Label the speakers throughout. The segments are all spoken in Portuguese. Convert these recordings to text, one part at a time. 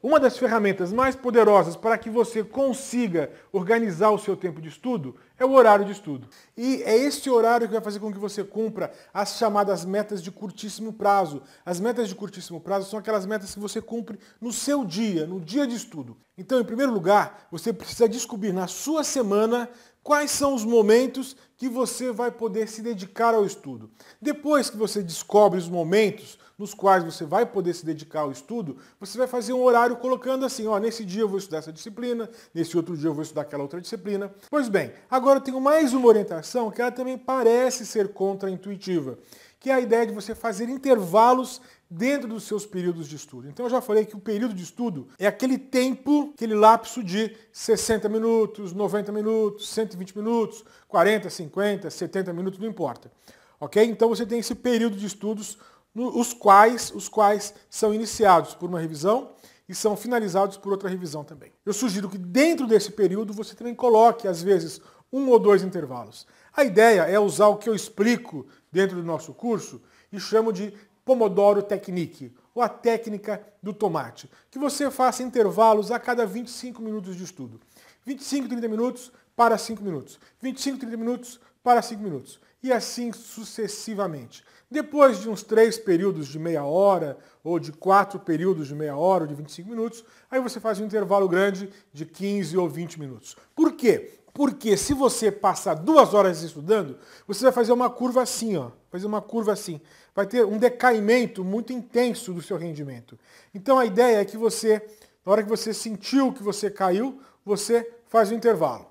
Speaker 1: Uma das ferramentas mais poderosas para que você consiga organizar o seu tempo de estudo é o horário de estudo. E é esse horário que vai fazer com que você cumpra as chamadas metas de curtíssimo prazo. As metas de curtíssimo prazo são aquelas metas que você cumpre no seu dia, no dia de estudo. Então, em primeiro lugar, você precisa descobrir na sua semana Quais são os momentos que você vai poder se dedicar ao estudo? Depois que você descobre os momentos nos quais você vai poder se dedicar ao estudo, você vai fazer um horário colocando assim, ó, nesse dia eu vou estudar essa disciplina, nesse outro dia eu vou estudar aquela outra disciplina. Pois bem, agora eu tenho mais uma orientação que ela também parece ser contraintuitiva, que é a ideia de você fazer intervalos dentro dos seus períodos de estudo. Então eu já falei que o período de estudo é aquele tempo, aquele lapso de 60 minutos, 90 minutos, 120 minutos, 40, 50, 70 minutos, não importa. OK? Então você tem esse período de estudos os quais os quais são iniciados por uma revisão e são finalizados por outra revisão também. Eu sugiro que dentro desse período você também coloque às vezes um ou dois intervalos. A ideia é usar o que eu explico dentro do nosso curso e chamo de Pomodoro Technique, ou a técnica do tomate, que você faça intervalos a cada 25 minutos de estudo. 25, 30 minutos para 5 minutos. 25, 30 minutos para 5 minutos. E assim sucessivamente. Depois de uns três períodos de meia hora, ou de quatro períodos de meia hora, ou de 25 minutos, aí você faz um intervalo grande de 15 ou 20 minutos. Por quê? Porque se você passar duas horas estudando, você vai fazer uma curva assim, ó. Fazer uma curva assim. Vai ter um decaimento muito intenso do seu rendimento. Então a ideia é que você, na hora que você sentiu que você caiu, você faz o um intervalo.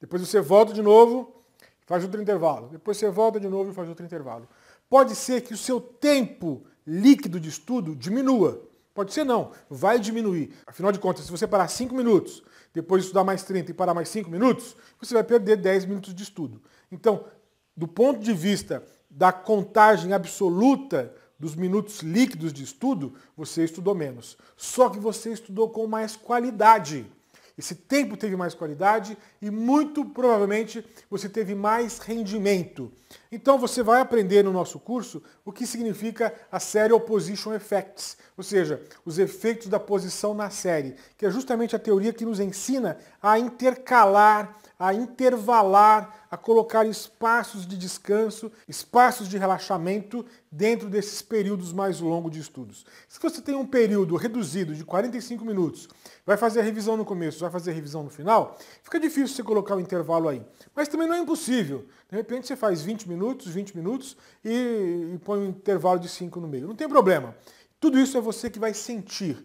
Speaker 1: Depois você volta de novo, faz outro intervalo. Depois você volta de novo e faz outro intervalo. Pode ser que o seu tempo líquido de estudo diminua. Pode ser não, vai diminuir. Afinal de contas, se você parar 5 minutos, depois estudar mais 30 e parar mais 5 minutos, você vai perder 10 minutos de estudo. Então, do ponto de vista da contagem absoluta dos minutos líquidos de estudo, você estudou menos. Só que você estudou com mais qualidade. Esse tempo teve mais qualidade e muito provavelmente você teve mais rendimento. Então você vai aprender no nosso curso o que significa a série Opposition Effects, ou seja, os efeitos da posição na série, que é justamente a teoria que nos ensina a intercalar, a intervalar, a colocar espaços de descanso, espaços de relaxamento dentro desses períodos mais longos de estudos. Se você tem um período reduzido de 45 minutos, vai fazer a revisão no começo, vai fazer a revisão no final, fica difícil você colocar o um intervalo aí. Mas também não é impossível. De repente você faz 20 minutos minutos, 20 minutos e, e põe um intervalo de 5 no meio. Não tem problema. Tudo isso é você que vai sentir.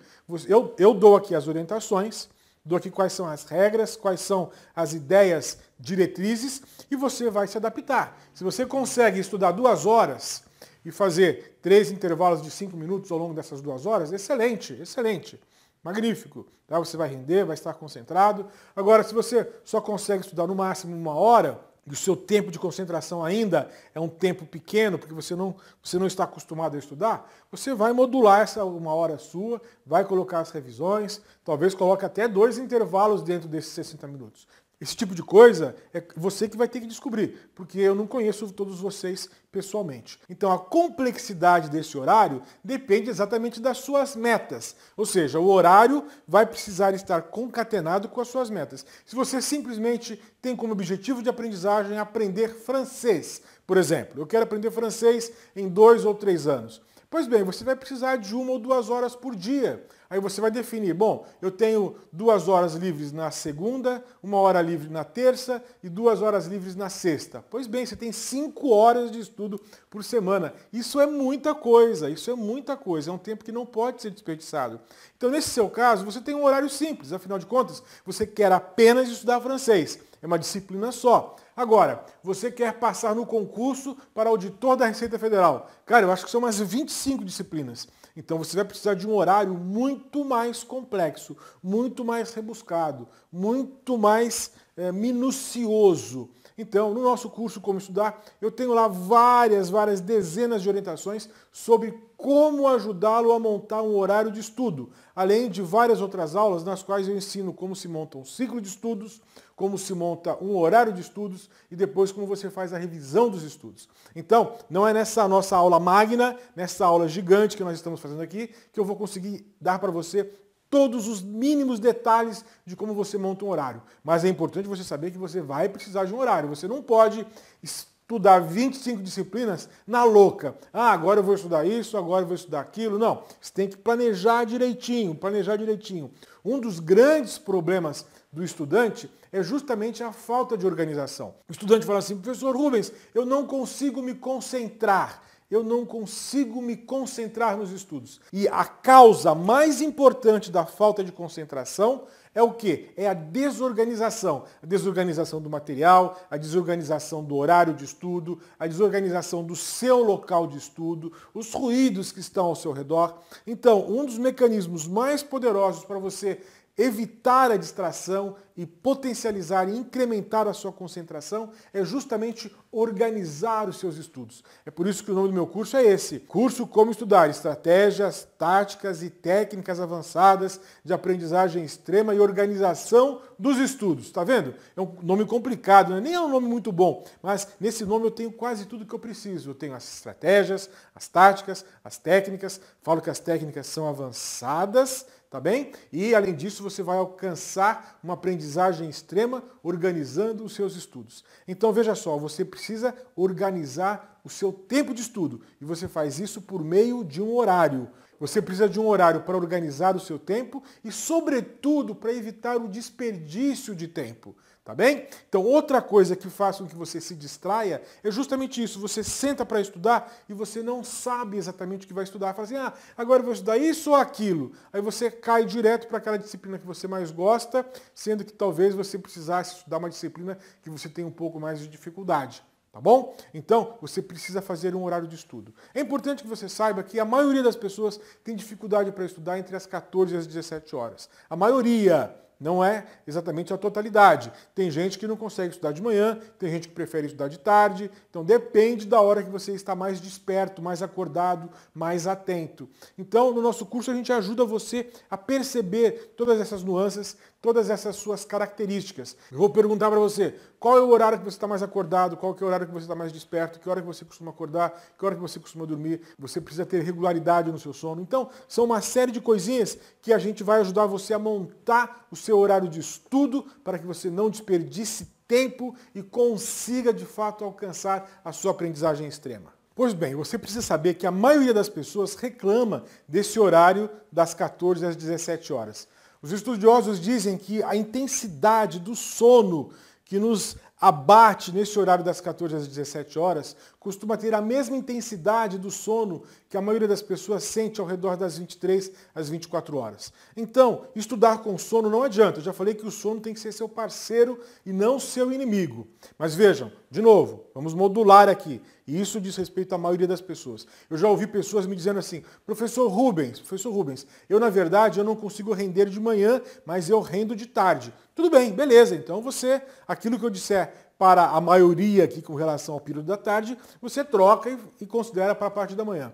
Speaker 1: Eu, eu dou aqui as orientações, dou aqui quais são as regras, quais são as ideias diretrizes e você vai se adaptar. Se você consegue estudar duas horas e fazer três intervalos de cinco minutos ao longo dessas duas horas, excelente, excelente. Magnífico. Tá? Você vai render, vai estar concentrado. Agora, se você só consegue estudar no máximo uma hora, e o seu tempo de concentração ainda é um tempo pequeno, porque você não, você não está acostumado a estudar, você vai modular essa uma hora sua, vai colocar as revisões, talvez coloque até dois intervalos dentro desses 60 minutos. Esse tipo de coisa é você que vai ter que descobrir, porque eu não conheço todos vocês pessoalmente. Então a complexidade desse horário depende exatamente das suas metas. Ou seja, o horário vai precisar estar concatenado com as suas metas. Se você simplesmente tem como objetivo de aprendizagem aprender francês, por exemplo, eu quero aprender francês em dois ou três anos. Pois bem, você vai precisar de uma ou duas horas por dia Aí você vai definir, bom, eu tenho duas horas livres na segunda, uma hora livre na terça e duas horas livres na sexta. Pois bem, você tem cinco horas de estudo por semana. Isso é muita coisa, isso é muita coisa, é um tempo que não pode ser desperdiçado. Então, nesse seu caso, você tem um horário simples, afinal de contas, você quer apenas estudar francês. É uma disciplina só. Agora, você quer passar no concurso para auditor da Receita Federal. Cara, eu acho que são umas 25 disciplinas. Então você vai precisar de um horário muito mais complexo, muito mais rebuscado, muito mais é, minucioso então, no nosso curso Como Estudar, eu tenho lá várias, várias dezenas de orientações sobre como ajudá-lo a montar um horário de estudo, além de várias outras aulas nas quais eu ensino como se monta um ciclo de estudos, como se monta um horário de estudos e depois como você faz a revisão dos estudos. Então, não é nessa nossa aula magna, nessa aula gigante que nós estamos fazendo aqui, que eu vou conseguir dar para você todos os mínimos detalhes de como você monta um horário. Mas é importante você saber que você vai precisar de um horário. Você não pode estudar 25 disciplinas na louca. Ah, agora eu vou estudar isso, agora eu vou estudar aquilo. Não, você tem que planejar direitinho, planejar direitinho. Um dos grandes problemas do estudante é justamente a falta de organização. O estudante fala assim, professor Rubens, eu não consigo me concentrar eu não consigo me concentrar nos estudos. E a causa mais importante da falta de concentração é o que? É a desorganização. A desorganização do material, a desorganização do horário de estudo, a desorganização do seu local de estudo, os ruídos que estão ao seu redor. Então, um dos mecanismos mais poderosos para você evitar a distração e potencializar e incrementar a sua concentração é justamente organizar os seus estudos. É por isso que o nome do meu curso é esse: Curso Como Estudar Estratégias, Táticas e Técnicas Avançadas de Aprendizagem Extrema e organização dos estudos. Tá vendo? É um nome complicado, né? nem é um nome muito bom, mas nesse nome eu tenho quase tudo que eu preciso. Eu tenho as estratégias, as táticas, as técnicas. Falo que as técnicas são avançadas tá bem? E além disso, você vai alcançar uma aprendizagem extrema organizando os seus estudos. Então veja só, você precisa organizar o seu tempo de estudo e você faz isso por meio de um horário. Você precisa de um horário para organizar o seu tempo e, sobretudo, para evitar o desperdício de tempo. Tá bem? Então, outra coisa que faz com que você se distraia é justamente isso. Você senta para estudar e você não sabe exatamente o que vai estudar. Fala assim, ah, agora eu vou estudar isso ou aquilo. Aí você cai direto para aquela disciplina que você mais gosta, sendo que talvez você precisasse estudar uma disciplina que você tem um pouco mais de dificuldade. Tá bom? Então, você precisa fazer um horário de estudo. É importante que você saiba que a maioria das pessoas tem dificuldade para estudar entre as 14 e as 17 horas. A maioria não é exatamente a totalidade. Tem gente que não consegue estudar de manhã, tem gente que prefere estudar de tarde, então depende da hora que você está mais desperto, mais acordado, mais atento. Então, no nosso curso a gente ajuda você a perceber todas essas nuances, todas essas suas características. Eu vou perguntar para você, qual é o horário que você está mais acordado, qual é o horário que você está mais desperto, que hora que você costuma acordar, que hora que você costuma dormir, você precisa ter regularidade no seu sono. Então, são uma série de coisinhas que a gente vai ajudar você a montar o seu horário de estudo para que você não desperdice tempo e consiga de fato alcançar a sua aprendizagem extrema. Pois bem, você precisa saber que a maioria das pessoas reclama desse horário das 14 às 17 horas. Os estudiosos dizem que a intensidade do sono que nos abate nesse horário das 14 às 17 horas costuma ter a mesma intensidade do sono que a maioria das pessoas sente ao redor das 23 às 24 horas. Então, estudar com sono não adianta. Eu já falei que o sono tem que ser seu parceiro e não seu inimigo. Mas vejam, de novo, vamos modular aqui. E isso diz respeito à maioria das pessoas. Eu já ouvi pessoas me dizendo assim, professor Rubens, professor Rubens, eu na verdade eu não consigo render de manhã, mas eu rendo de tarde. Tudo bem, beleza, então você, aquilo que eu disser para a maioria aqui com relação ao período da tarde, você troca e, e considera para a parte da manhã.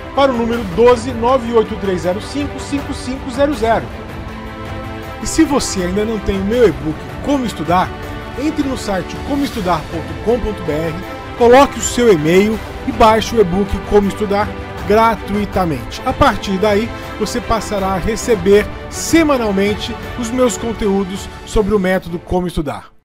Speaker 1: para o número 12 5500. E se você ainda não tem o meu e-book Como Estudar, entre no site comoestudar.com.br, coloque o seu e-mail e baixe o e-book Como Estudar gratuitamente. A partir daí, você passará a receber semanalmente os meus conteúdos sobre o método Como Estudar.